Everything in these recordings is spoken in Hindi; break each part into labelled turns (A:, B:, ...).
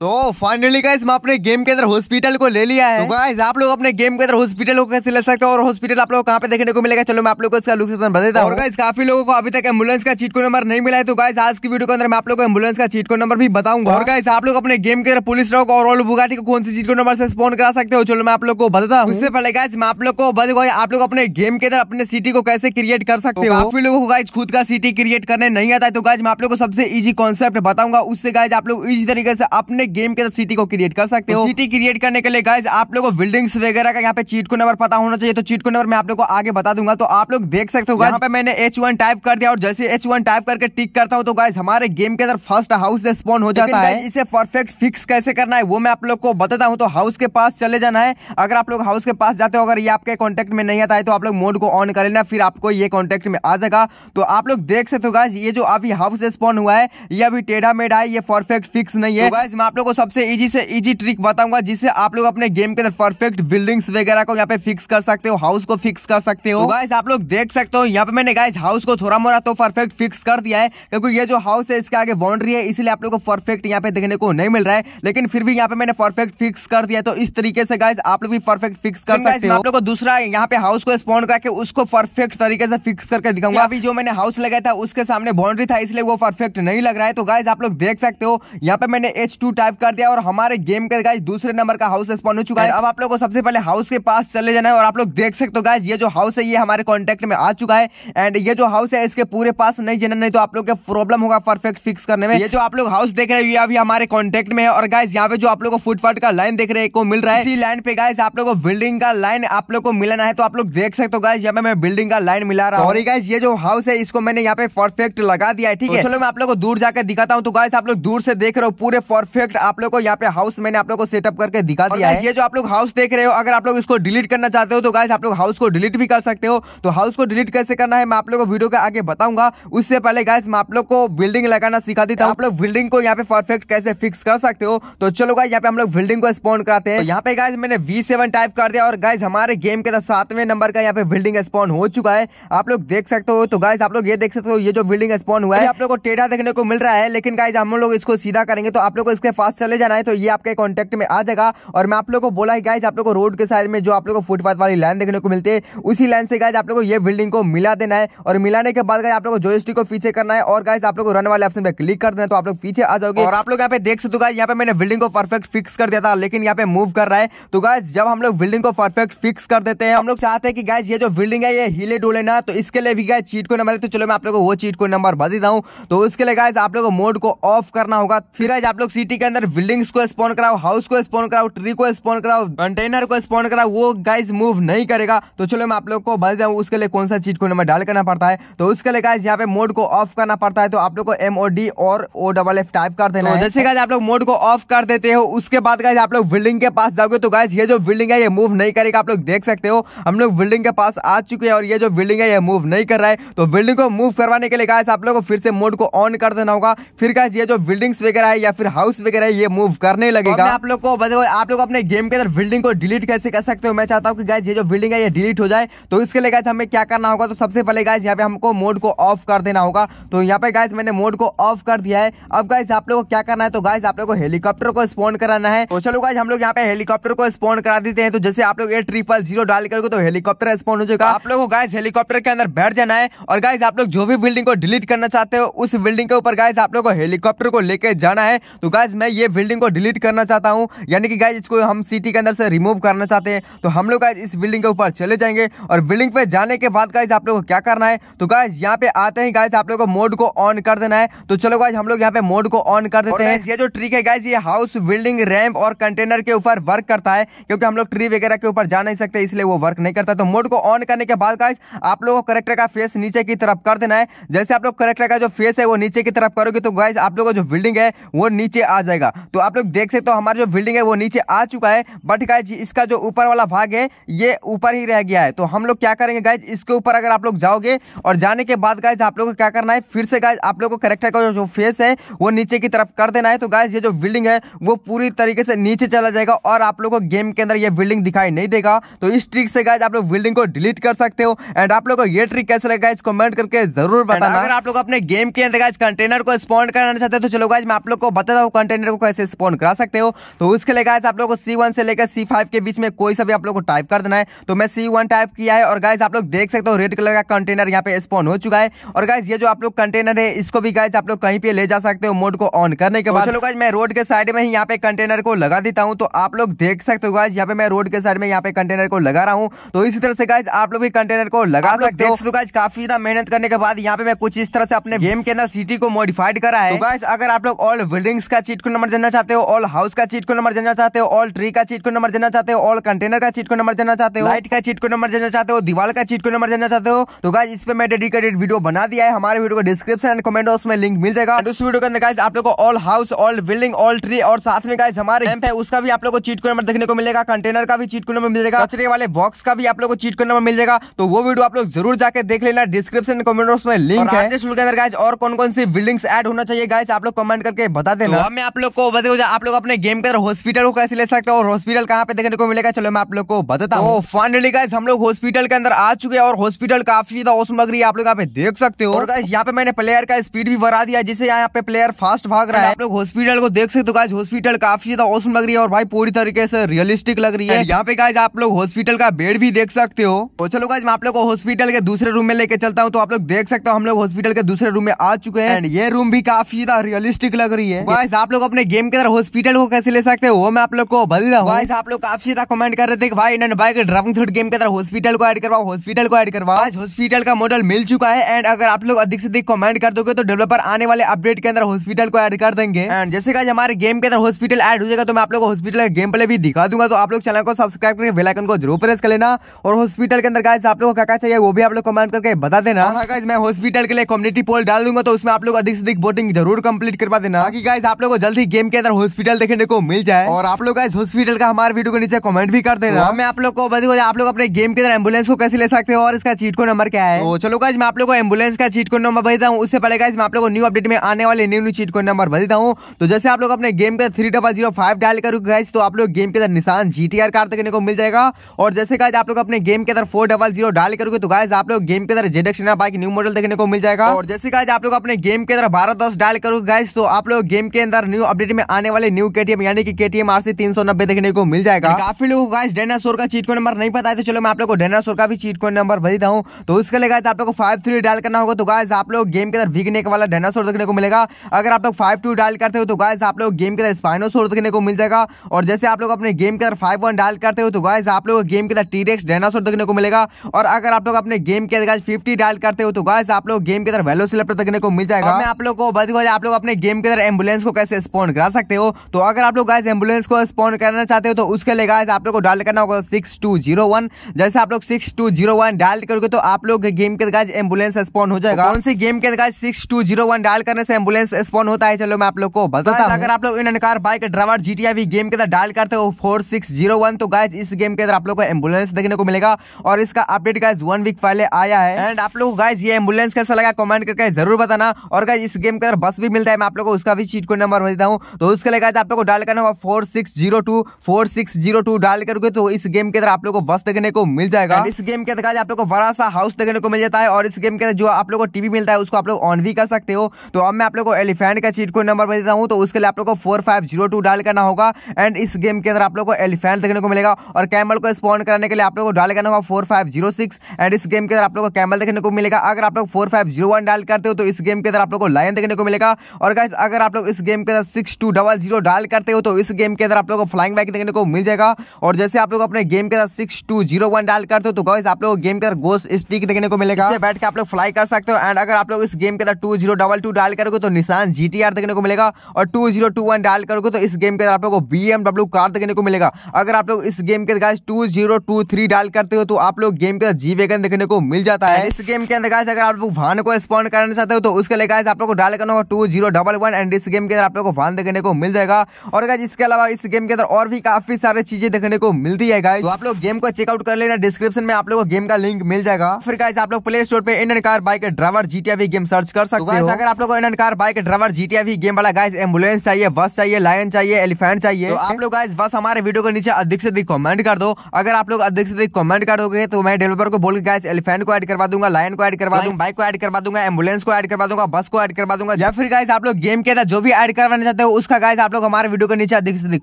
A: तो फाइनली गाइस मैं अपने गेम के अंदर हॉस्पिटल को ले लिया है तो गाइस आप लोग अपने गेम के अंदर हॉस्पिटल को कैसे ले सकते हो और हॉस्पिटल आप लोग कहाँ पे देखने को मिलेगा चलो मैं आप लोग को इसका बता देता हूँ और गाइस काफी लोगों को अभी तक एम्बुलेंस का चीट को नंबर नहीं मिला है तो गाइस आज की वीडियो के अंदर मैं आप लोग को एम्बुलेंस का चीट को नंबर भी बताऊंगा और गाइस आप लोग अपने गेम के अंदर पुलिस रॉक और बुगाटी को कौन सी चीट को नंबर से स्पोन करा सकते हो चलो मैं आप लोग को बताता हूँ उससे पहले गाइस मैं आप लोग को बताऊंगा आप लोग अपने गेम के अंदर अपने सिटी को कैसे क्रिएट कर सकते तो हो काफी लोगों को गाइज खुद का सिटी क्रिएट करने नहीं आता है तो गाइज मैं आप लोग को सबसे ईजी कॉन्सेप्ट बताऊंगा उससे गाइज आप लोग इजी तरीके से अपने पूरे गेम के अंदर सिटी को क्रिएट कर सकते तो हो सिटी क्रिएट करने के लिए गाइज आप लोगों को बिल्डिंग्स वगैरह का यहाँ पे चीट को नंबर पता होना चाहिए तो चीट को नंबर मैं आप लोगों को आगे बता दूंगा तो आप लोग देख सकते हो यहाँ पे मैंने एच टाइप कर दिया और जैसे एच टाइप करके टिक करता हूँ तो गाइज हमारे गेम के अंदर फर्स्ट हाउस स्पॉन हो जाता है इसे परफेक्ट फिक्स कैसे करना है वो मैं आप लोग को बताता हूँ तो हाउस के पास चले जाना है अगर आप लोग हाउस के पास जाते हो अगर ये आपके कॉन्टेक्ट में नहीं आता है तो आप लोग मोड को ऑन कर लेना फिर आपको ये कॉन्टेक्ट में आ जाएगा तो आप लोग देख सकते हो गाइज ये जो अभी हाउस स्पॉन हुआ है ये अभी टेढ़ा मेढ़ा है ये परफेक्ट फिक्स नहीं है तो मैं आप लोगों को सबसे इजी से इजी ट्रिक बताऊंगा जिससे आप लोग अपने गेम के अंदर परफेक्ट बिल्डिंग्स वगैरह को यहाँ पे फिक्स कर सकते हो हाउस को फिक्स कर सकते हो तो गाइस आप लोग देख सकते हो यहाँ पे मैंने गाइस हाउस को थोड़ा मोरा तो परफेक्ट फिक्स कर दिया है क्योंकि ये जो हाउस है इसके आगे बाउंड्री है इसलिए आप लोग को परफेक्ट यहाँ पे देखने को नहीं मिल रहा है लेकिन फिर भी यहाँ पे मैंने परफेक्ट फिक्स कर दिया तो इस तरीके से गाइज आप लोग भी परफेक्ट फिक्स कर सकते हो आप लोग को दूसरा यहाँ पे हाउस को स्पॉन करके उसको परफेक्ट तरीके से फिक्स करके दिखाऊंगा अभी जो मैंने हाउस लगाया था उसके सामने बाउंड्री था इसलिए वो परफेक्ट नहीं लग रहा है तो गाइज आप लोग देख सकते हो यहाँ पे मैंने एच टू सब्सक्राइब कर दिया और हमारे गेम का गाइज दूसरे नंबर का हाउस स्पॉन हो चुका है अब आप लोग को सबसे पहले हाउस के पास चले जाना है और आप लोग देख सकते हो गाइज ये जो हाउस है ये हमारे कॉन्टेक्ट में आ चुका है एंड ये जो हाउस है इसके पूरे पास नहीं जाना नहीं तो आप लोग प्रॉब्लम होगा परफेक्ट फिक्स करने में ये जो आप लोग हाउस देख रहे हो ये अभी हमारे कॉन्टेक्ट में है और गाइज यहाँ पे जो आप लोग को फुटपाथ का लाइन देख रहे को मिल रहा है इसी लाइन पे गाइज आप लोग को बिल्डिंग का लाइन आप लोग को मिलना है तो आप लोग देख सकते हो गाइज यहाँ पे मैं बिल्डिंग का लाइन मिला रहा हूँ और गाइज ये जो हाउस है इसको मैंने यहाँ पे परफेक्ट लगा दिया है ठीक है तो चलो मैं आप लोग को दूर जाकर दिखाता हूँ तो गाइज आप लोग दूर से देख रहे हो पूरे परफेक्ट प्रोडक्ट आप लोग को यहाँ पे हाउस मैंने आप लोग को सेटअप करके दिखा दिया है ये जो आप लोग हाउस देख रहे हो अगर आप लोग इसको डिलीट करना चाहते हो तो गाइस आप लोग हाउस को डिलीट भी कर सकते हो तो हाउस को डिलीट कैसे करना है मैं आप लोग को वीडियो के आगे बताऊंगा उससे पहले गाइस मैं आप लोग को बिल्डिंग लगाना सिखा देता हूँ आप लोग बिल्डिंग को यहाँ पे परफेक्ट कैसे फिक्स कर सकते हो तो चलो गाइस यहाँ पे हम लोग बिल्डिंग को स्पॉन कराते हैं तो यहाँ पे गाइस मैंने वी टाइप कर दिया और गाइस हमारे गेम के सातवें नंबर का यहाँ पे बिल्डिंग स्पॉन हो चुका है आप लोग देख सकते हो तो गाइस आप लोग ये देख सकते हो ये जो बिल्डिंग स्पॉन हुआ है आप लोग को टेढ़ा देखने को मिल रहा है लेकिन गाइज हम लोग इसको सीधा करेंगे तो आप लोग इसके पास चले जाना है तो ये आपके कॉन्टेक्ट में आ जाएगा और मैं आप लोग को बोला है गाइज आप लोग को रोड के साइड में जो आप लोग को फुटपाथ वाली लाइन देखने को मिलती है उसी लाइन से गाइज आप लोग को ये बिल्डिंग को मिला देना है और मिलाने के बाद आप लोग को जोस्टिक को पीछे करना है और गाइज आप लोग रन वाले ऑप्शन पर क्लिक कर देना तो आप लोग पीछे आ जाओगे और आप लोग यहाँ पे देख सकते गाइज यहाँ पे मैंने बिल्डिंग को परफेक्ट फिक्स कर दिया था लेकिन यहाँ पे मूव कर रहा है तो गाइज जब हम लोग बिल्डिंग को परफेक्ट फिक्स कर देते हैं हम लोग चाहते हैं कि गाइज ये जो बिल्डिंग है ये हिले डोले ना तो इसके लिए भी गाय चीट को नंबर तो चलो मैं आप लोग को वो चीट को नंबर बता देता हूँ तो उसके लिए गाइज आप लोग को मोड को ऑफ करना होगा फिर गाइज आप लोग सिटी के अंदर बिल्डिंग्स को स्पॉन कराओ हाउस को स्पॉन कराओ ट्री को स्पॉन कराओ कंटेनर को स्पॉन कराओ वो गाइज मूव नहीं करेगा तो चलो मैं आप लोग को बता दूँ उसके लिए कौन सा चीज को डाल करना पड़ता है तो उसके लिए गाइज यहाँ पे मोड को ऑफ करना पड़ता है तो आप लोग को एम ओ डी और ओ डबल एफ टाइप कर देना तो जैसे गाइज आप लोग मोड को ऑफ कर देते हो उसके बाद गाइज आप लोग बिल्डिंग के पास जाओगे तो गाइज ये जो बिल्डिंग है ये मूव नहीं करेगा आप लोग देख सकते हो हम लोग बिल्डिंग के पास आ चुके हैं और ये जो बिल्डिंग है ये मूव नहीं कर रहा है तो बिल्डिंग को मूव करवाने के लिए गाइज आप लोग को फिर से मोड को ऑन कर देना होगा फिर गाइज ये जो बिल्डिंग्स वगैरह है या फिर हाउस वगैरह है ये मूव करने तो लगेगा आप लोग को आप लोग अपने गेम के अंदर बिल्डिंग को डिलीट कैसे कर सकते हो मैं चाहता हूँ कि गाइज ये जो बिल्डिंग है ये डिलीट हो जाए तो इसके लिए गाइज हमें क्या करना होगा तो सबसे पहले गाइज यहाँ पे हमको मोड को ऑफ कर देना होगा तो यहाँ पे गाइज मैंने मोड को ऑफ कर दिया है अब गाइज आप लोग को क्या करना है तो गाइज आप लोग को हेलीकॉप्टर को स्पॉन कराना है तो चलो गाइज हम लोग यहाँ पे हेलीकॉप्टर को स्पॉन करा देते हैं तो जैसे आप लोग ये ट्रिपल जीरो डाल करोगे तो हेलीकॉप्टर स्पॉन हो जाएगा आप लोग को गाइज हेलीकॉप्टर के अंदर बैठ जाना है और गाइज आप लोग जो भी बिल्डिंग को डिलीट करना चाहते हो उस बिल्डिंग के ऊपर गाइज आप लोग को हेलीकॉप्टर को लेकर जाना है तो गाइज मैं ये बिल्डिंग को डिलीट करना चाहता हूँ यानी कि गाइज इसको हम सिटी के अंदर से रिमूव करना चाहते हैं तो हम लोग गाइज इस बिल्डिंग के ऊपर चले जाएंगे और बिल्डिंग पे जाने के बाद गाइज आप लोग को क्या करना है तो गाइज यहाँ पे आते ही गाइज आप लोग को मोड को ऑन कर देना है तो चलो गाइज हम लोग यहाँ पे मोड को ऑन कर देते हैं ये जो ट्रिक है गाइज ये हाउस बिल्डिंग रैम्प और कंटेनर के ऊपर वर्क करता है क्योंकि हम लोग ट्री वगैरह के ऊपर जा नहीं सकते इसलिए वो वर्क नहीं करता तो मोड को ऑन करने के बाद गाइज आप लोगों को करेक्टर का फेस नीचे की तरफ कर देना है जैसे आप लोग करेक्टर का जो फेस है वो नीचे की तरफ करोगे तो गाइज आप लोग का जो बिल्डिंग है वो नीचे आ जाएगा पड़ेगा तो आप लोग देख सकते हो हमारा जो बिल्डिंग है वो नीचे आ चुका है बट गाइज इसका जो ऊपर वाला भाग है ये ऊपर ही रह गया है तो हम लोग क्या करेंगे गाइज इसके ऊपर अगर आप लोग जाओगे और जाने के बाद गाइज आप लोग को क्या करना है फिर से गाइज आप लोग को करेक्टर का जो फेस है वो नीचे की तरफ कर देना है तो गाइज ये जो बिल्डिंग है वो पूरी तरीके से नीचे चला जाएगा और आप लोग को गेम के अंदर ये बिल्डिंग दिखाई नहीं देगा तो इस ट्रिक से गाइज आप लोग बिल्डिंग को डिलीट कर सकते हो एंड आप लोग को ये ट्रिक कैसे लगेगा इसको कमेंट करके जरूर बताना अगर आप लोग अपने गेम के अंदर गाइज कंटेनर को स्पॉन्ड कराना चाहते हैं तो चलो गाइज मैं आप लोग को बताता हूँ कंटेनर कैंडिडेट को कैसे स्पॉन करा सकते हो तो उसके लिए गाइस आप लोग को सी से लेकर सी के बीच में कोई सा भी आप लोग को टाइप कर देना है तो मैं सी टाइप किया है और गाइज आप लोग देख सकते हो रेड कलर का कंटेनर यहाँ पे स्पॉन हो चुका है और गाइज ये जो आप लोग कंटेनर है इसको भी गाइज आप लोग कहीं पे ले जा सकते हो मोड को ऑन करने के तो बाद चलो गाइज मैं रोड के साइड में ही यहाँ पे कंटेनर को लगा देता हूँ तो आप लोग देख सकते हो गाइज यहाँ पे मैं रोड के साइड में यहाँ पे कंटेनर को लगा रहा हूँ तो इसी तरह से गाइज आप लोग भी कंटेनर को लगा सकते हो तो गाइज काफी ज्यादा मेहनत करने के बाद यहाँ पे मैं कुछ इस तरह से अपने गेम के अंदर सिटी को मॉडिफाइड करा है तो गाइज अगर आप लोग ऑल बिल्डिंग्स का चीट को नंबर जानना चाहते हो ऑल हाउस का चीट को नंबर जानना चाहते हो ऑल ट्री का चीट को नंबर जानना चाहते हो ऑल कंटेनर का चीट को नंबर जानना चाहते हो लाइट का चीट को नंबर जानना चाहते हो दीवार का चीट को नंबर जानना चाहते हो तो गाइज इस पे मैं डेडिकेटेड वीडियो बना दिया है हमारे वीडियो को डिस्क्रिप्शन एंड कमेंट बॉक्स में लिंक मिल जाएगा उस वीडियो के अंदर गाइज आप लोग all house all building all tree और साथ में गाइज हमारे कैंप है उसका भी आप लोग को चीट को नंबर देखने को मिलेगा कंटेनर का भी चीट को नंबर मिलेगा कचरे वाले बॉक्स का भी आप लोग को चीट को नंबर मिल जाएगा तो वो वीडियो आप लोग जरूर जाकर देख लेना डिस्क्रिप्शन कमेंट बॉक्स में लिंक है और कौन कौन सी बिल्डिंग्स एड होना चाहिए गाइज आप लोग कमेंट करके बता देना तो मैं आप लोग लोग को बता दो आप लोग अपने गेम के अंदर हॉस्पिटल को कैसे ले सकते हो और हॉस्पिटल कहाँ पे देखने को मिलेगा चलो मैं आप लोग को बताता तो हूँ फाइनली गाइस हम लोग हॉस्पिटल के अंदर आ चुके हैं और हॉस्पिटल काफी ज्यादा औसम लग रही है आप लोग यहाँ पे देख सकते हो और गाइस यहाँ पे मैंने प्लेयर का स्पीड भी बढ़ा दिया जिससे यहाँ पे प्लेयर फास्ट भाग रहा है आप लोग हॉस्पिटल को देख सकते हो गाइस हॉस्पिटल काफी ज्यादा औसम लग रही है और भाई पूरी तरीके से रियलिस्टिक लग रही है यहाँ पे गाइज आप लोग हॉस्पिटल का बेड भी देख सकते हो तो चलो गाइज मैं आप लोग को हॉस्पिटल के दूसरे रूम में लेके चलता हूँ तो आप लोग देख सकते हो हम लोग हॉस्पिटल के दूसरे रूम में आ चुके हैं एंड ये रूम भी काफी ज्यादा रियलिस्टिक लग रही है आप लोग अपने अपने गेम के अंदर हॉस्पिटल को कैसे ले सकते हो वो मैं आप लोग को बदल रहा हूँ आप लोग काफी ज्यादा कमेंट कर रहे थे भाई इन्होंने भाई ड्रगन फ्रूट गेम के अंदर हॉस्पिटल को एड करवाओ हॉस्पिटल को एड करवाओ आज हॉस्पिटल का मॉडल मिल चुका है एंड अगर आप लोग अधिक से अधिक कमेंट कर दोगे तो डेवलपर आने वाले अपडेट के अंदर हॉस्पिटल को एड कर देंगे एंड जैसे कि हमारे गेम के अंदर हॉस्पिटल एड हो जाएगा तो मैं आप लोग हॉस्पिटल का गेम प्ले भी दिखा दूंगा तो आप लोग चैनल को सब्सक्राइब करके बेलाइकन को जरूर प्रेस कर लेना और हॉस्पिटल के अंदर गाइस आप लोग को क्या चाहिए वो भी आप लोग कमेंट करके बता देना गाइस हाँ, हाँ, मैं हॉस्पिटल के लिए कम्युनिटी पोल डाल दूंगा तो उसमें आप लोग अधिक से अधिक वोटिंग जरूर कंप्लीट करवा देना बाकी गाइस आप लोग को जल्दी भी गेम के अंदर हॉस्पिटल देखने को मिल जाए और आप लोग हॉस्पिटल का हमारे वीडियो के नीचे कमेंट भी कर देना मैं आप लोग को बताऊँ आप लोग अपने गेम के अंदर एम्बुलेंस को कैसे ले सकते हो और इसका चीट को नंबर क्या है तो चलो गाइज मैं आप लोग को एम्बुलेंस का चीट को नंबर भेजता हूँ उससे पहले गाइज मैं आप लोग को न्यू अपडेट में आने वाले न्यू न्यू चीट को नंबर भेजता हूँ तो जैसे आप लोग अपने गेम के three double zero five dial करोगे गाइज तो आप लोग गेम के अंदर निशान जी टी आर कार देखने को मिल जाएगा और जैसे गाइज आप लोग अपने गेम के अंदर फोर डबल जीरो डायल करोगे तो गाइज आप लोग गेम के अंदर जेड एक्सना बाइक न्यू मॉडल देखने को मिल जाएगा और जैसे गाइज आप लोग अपने गेम के अंदर बारह दस डायल करोगे गाइज तो आप लोग गेम के अंदर न्यू अपडेट में आने वाले न्यू केटीएम यानी कि केटीएम आरसी 390 देखने को मिल जाएगा काफी लोगों का डेनासोर का चीट कोड नंबर नहीं पता है तो चलो मैं आप लोगों को डेनासोर का भी चीट कोड नंबर भेजता हूँ तो उसके लिए आप लोग को फाइव थ्री डायल करना होगा तो गाइज आप लोग गेम के अंदर के वाला डेनासोर देखने को मिलेगा अगर आप लोग फाइव टू डायल करते हो तो गाइज आप लोग गेम के अंदर स्पाइनोसोर देखने को मिल जाएगा और जैसे आप लोग अपने गेम के अंदर फाइव वन डायल करते हो तो गाइज आप लोग गेम के अंदर टी-रेक्स डेनासोर देखने को मिलेगा और अगर आप लोग अपने गेम के अंदर फिफ्टी डायल करते हो तो गाइज आप लोग गेम के अंदर वेलोसिलेप्टर देखने को मिल जाएगा मैं आप लोग को बस आप लोग अपने गेम के अंदर एम्बुलेंस को कैसे स्पॉन स्पॉन करा सकते हो तो अगर आप लोग गाइस एम्बुलेंस को स्पॉन करना चाहते हो तो उसके लिए गाइस आप लोग को डायल करना होगा सिक्स टू जीरो वन जैसे आप लोग six two zero one dial करोगे तो आप लोग गेम के गाइस एम्बुलेंस स्पॉन हो जाएगा कौन सी गेम के guys six two zero one dial करने से एम्बुलेंस स्पॉन होता है चलो मैं आप लोग को बताता तो हूँ अगर आप लोग इन अनकार बाइक ड्राइवर जीटीआई गेम के अंदर डायल करते हो फोर सिक्स जीरो वन तो गाइज इस गेम के अंदर आप लोग को एम्बुलेंस देखने को मिलेगा और इसका अपडेट गाइज वन वीक पहले आया है एंड आप लोग गाइज ये एम्बुलेंस कैसा लगा कमेंट करके जरूर बताना और गाइज इस गेम के अंदर बस भी मिलता है मैं आप लोग को उसका भी चीट को नंबर देता देता हूँ तो उसके लिए आप लोग को डायल करना होगा four six zero two four six zero two dial करोगे तो इस गेम के अंदर आप लोग को बस देखने को मिल जाएगा इस गेम के अंदर आप लोग को बड़ा सा हाउस देखने को मिल जाता है और इस गेम के अंदर जो आप लोग को टीवी मिलता है उसको आप लोग ऑन भी कर सकते हो तो अब मैं आप लोग को एलिफेंट का चीट को नंबर भेज देता हूँ तो उसके लिए आप लोग को four five zero two dial करना होगा एंड इस गेम के अंदर आप लोग को एलिफेंट देखने को मिलेगा और कैमल को स्पॉन कराने के लिए आप लोग को डायल करना होगा four five zero six and इस गेम के अंदर आप लोग को कैमल देखने को मिलेगा अगर आप लोग four five zero one dial करते हो तो इस गेम के अंदर आप लोग को लाइन देखने को मिलेगा और अगर आप लोग इस गेम के अंदर six two double zero dial करते हो तो इस गेम के अंदर आप लोगों को फ्लाइंग बाइक देखने को मिल जाएगा और जैसे आप लोग अपने गेम के अंदर six two zero one dial करते हो तो गॉइस आप लोग गेम के अंदर गोस स्टिक देखने को मिलेगा बैठ के आप लोग फ्लाई कर सकते हो एंड अगर आप लोग इस गेम के अंदर two zero double two dial करोगे तो निशान जी देखने को मिलेगा और two zero two one dial करोगे तो इस गेम के अंदर आप लोग को बी कार देखने को मिलेगा अगर आप लोग इस गेम के अंदर guys two zero two three dial करते हो तो आप लोग गेम के अंदर जी वेगन देखने को मिल जाता है इस गेम के अंदर गाइस अगर आप लोग भान को स्पॉन्ड करना चाहते हो तो उसके लिए गाइस आप लोग को डायल करना होगा two zero double one and इस गेम के अंदर आप लोग को सामान देखने को मिल जाएगा और गाइज इसके अलावा इस गेम के अंदर और भी काफी सारे चीजें देखने को मिलती है गाइज तो आप लोग गेम को चेकआउट कर लेना डिस्क्रिप्शन में आप लोग को गेम का लिंक मिल जाएगा फिर गाइज आप लोग प्ले स्टोर पर इंडियन कार बाइक ड्राइवर जीटिया गेम सर्च कर सकते तो हो अगर आप लोग इंडियन कार बाइक ड्राइवर जीटिया गेम वाला गाइज एम्बुलेंस चाहिए बस चाहिए लाइन चाहिए एलिफेंट चाहिए तो आप लोग गाइज बस हमारे वीडियो के नीचे अधिक से अधिक कॉमेंट कर दो अगर आप लोग अधिक से अधिक कॉमेंट कर दोगे तो मैं डेवलपर को बोल के गाइस एलिफेंट को एड करवा दूंगा लाइन को एड करवा दूंगा बाइक को एड करवा दूंगा एम्बुलेंस को एड करवा दूंगा बस को एड करवा दूंगा या फिर गाइस आप लोग गेम के अंदर जो भी एड करवाना चाहते हो उसका गाइस आप लोग हमारे वीडियो के नीचे अधिक से अधिक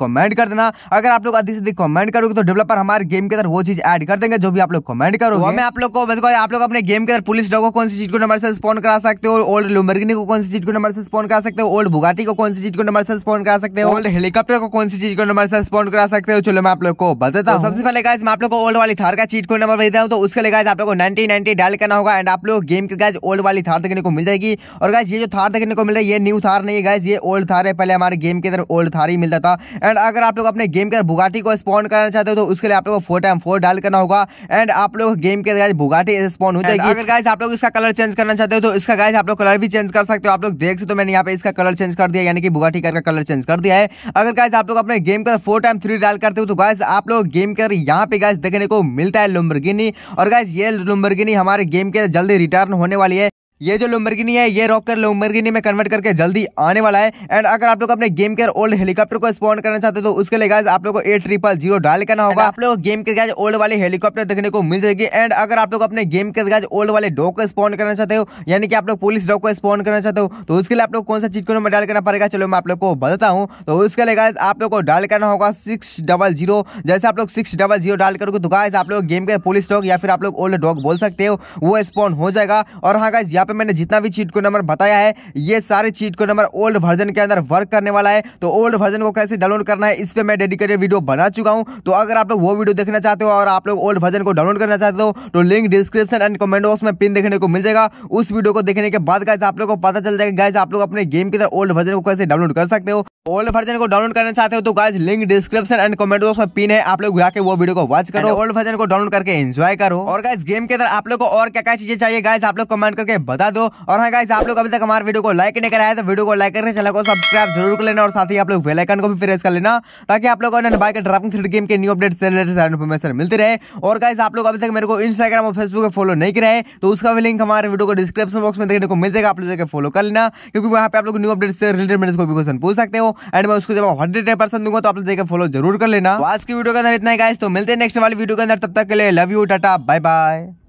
A: कमेंट कर देना अगर आप लोग अधिक से अधिक कमेंट करोगे तो डेवलपर हमारे गेम के अंदर वो चीज ऐड कर देंगे जो भी आप लोग कमेंट करोगे मैं आप लोग को बताओ आप लोग अपने गेम के अंदर पुलिस डॉग को कौन सी चीज को नंबर से स्पॉन करा सकते हो ओल्ड लुमरगिनी को कौन सी चीज को नंबर से स्पॉन करा सकते हो ओल्ड बुगाटी को कौन सी चीज को नंबर से स्पॉन करा सकते हो ओल्ड हेलीकॉप्टर को कौन सी चीज को नंबर से स्पॉन करा सकते हो चलो मैं आप लोग को बताता तो हूँ सबसे पहले गाइस मैं आप लोग को ओल्ड वाली थार का चीट को नंबर भेजता हूँ तो उसके लिए गाइस आप लोग को नाइनटी नाइनटी डायल करना होगा एंड आप लोग गेम के गाइस ओल्ड वाली थार देखने को मिल जाएगी और गाइस ये जो थार देखने को मिल रहा है ये न्यू थार नहीं है गाइस ये ओल्ड थार है पहले हमारे गेम के अंदर ओल्ड थारी मिलता था एंड अगर आप लोग अपने गेम के अंदर बुगाटी को स्पॉन कराना चाहते हो तो उसके लिए आप लोग फोर टाइम फोर डाल करना होगा एंड आप लोग गेम के अंदर बुगाटी स्पॉन हो जाएगी अगर गाइस आप लोग इसका कलर चेंज करना चाहते हो तो इसका गाइस आप लोग कलर भी चेंज कर सकते हो आप लोग देख सकते हो मैंने यहाँ पे इसका कलर चेंज कर दिया यानी कि बुगाटी का कलर चेंज कर दिया है अगर गाइस आप लोग अपने गेम के अंदर फोर टाइम थ्री डाल करते हो तो गाइस आप लोग गेम के अंदर यहाँ पे गाइस देखने को मिलता है लुम्बरगिनी और गाइस ये लुम्बरगिनी हमारे गेम के अंदर जल्दी रिटर्न होने वाली है ये जो लुम्बरगिनी है ये रॉक कर लुम्बरगिनी में कन्वर्ट करके जल्दी आने वाला है एंड अगर आप लोग अपने गेम के ओल्ड हेलीकॉप्टर को स्पॉन करना चाहते हो तो उसके लिए गाइज आप लोग को ए ट्रिपल जीरो डायल करना होगा आप लोग गेम के गाइज ओल्ड वाले हेलीकॉप्टर देखने को मिल जाएगी एंड अगर आप लोग अपने गेम के गाइज ओल्ड वाले डॉग को स्पॉन करना चाहते हो यानी कि आप लोग पुलिस डॉग को स्पॉन करना चाहते हो तो उसके लिए आप लोग कौन सा चीज को नंबर डायल करना पड़ेगा चलो मैं आप लोग को बताता हूँ तो उसके लिए गाइज आप लोग को डायल करना होगा सिक्स डबल जीरो जैसे आप लोग सिक्स डबल जीरो डायल करोगे तो गाइज आप लोग गेम के पुलिस डॉग या फिर आप लोग ओल्ड डॉग बोल सकते हो वो स्पॉन हो जाएगा और हाँ गाइज यहाँ पे मैंने जितना भी चीट को नंबर बताया है ये सारे चीट को नंबर ओल्ड वर्जन के अंदर वर्क करने वाला है तो ओल्ड वर्जन को कैसे डाउनलोड करना है इस पर मैं डेडिकेटेड वीडियो बना चुका हूँ तो अगर आप लोग वो वीडियो देखना चाहते हो और आप लोग ओल्ड वर्जन को डाउनलोड करना चाहते हो तो link description and comment box में पिन देखने को मिल जाएगा उस वीडियो को देखने के बाद गैस आप लोग को पता चल जाएगा गैस आप लोग अपने गेम की तरह ओल्ड वर्जन को कैसे डाउनलोड कर सकते हो ओल्ड वर्जन को डाउनलोड करना चाहते हो तो guys link description and comment box में पिन है आप लोग जाके वो वीडियो को वॉच करो ओल्ड वर्जन को डाउनलोड करके एंजॉय करो और गाइज गेम के अंदर आप लोग को और क्या क्या चीजें चाहिए गाइज आप लोग कमेंट करके बता दो और हाँ गाइज आप लोग अभी तक हमारे वीडियो को लाइक नहीं कराया तो वीडियो को लाइक करके चैनल को सब्सक्राइब जरूर कर लेना और साथ ही आप लोग वेलाइकन को भी प्रेस कर लेना ताकि आप लोग बाइक ड्राफ्टिंग थ्री गेम के न्यू अपडेट से रिलेटेड इन्फॉर्मेशन मिलती रहे और गाइज आप लोग अभी तक मेरे को इंस्टाग्राम और फेसबुक पर फॉलो नहीं कराए तो उसका भी लिंक हमारे वीडियो को डिस्क्रिप्शन बॉक्स में देखने को मिल जाएगा आप लोग जाकर फॉलो कर लेना क्योंकि वहाँ पे आप लोग न्यू अपडेट से रिलेटेड मेरे को भी क्वेश्चन पूछ सकते हो एंड मैं उसको जब हंड्रेड परसेंट दूंगा तो आप देखकर फॉलो जरूर कर लेना तो आज की वीडियो के अंदर इतना ही गाइस तो मिलते हैं नेक्स्ट वाली वीडियो के अंदर तब तक के लिए love you tata bye bye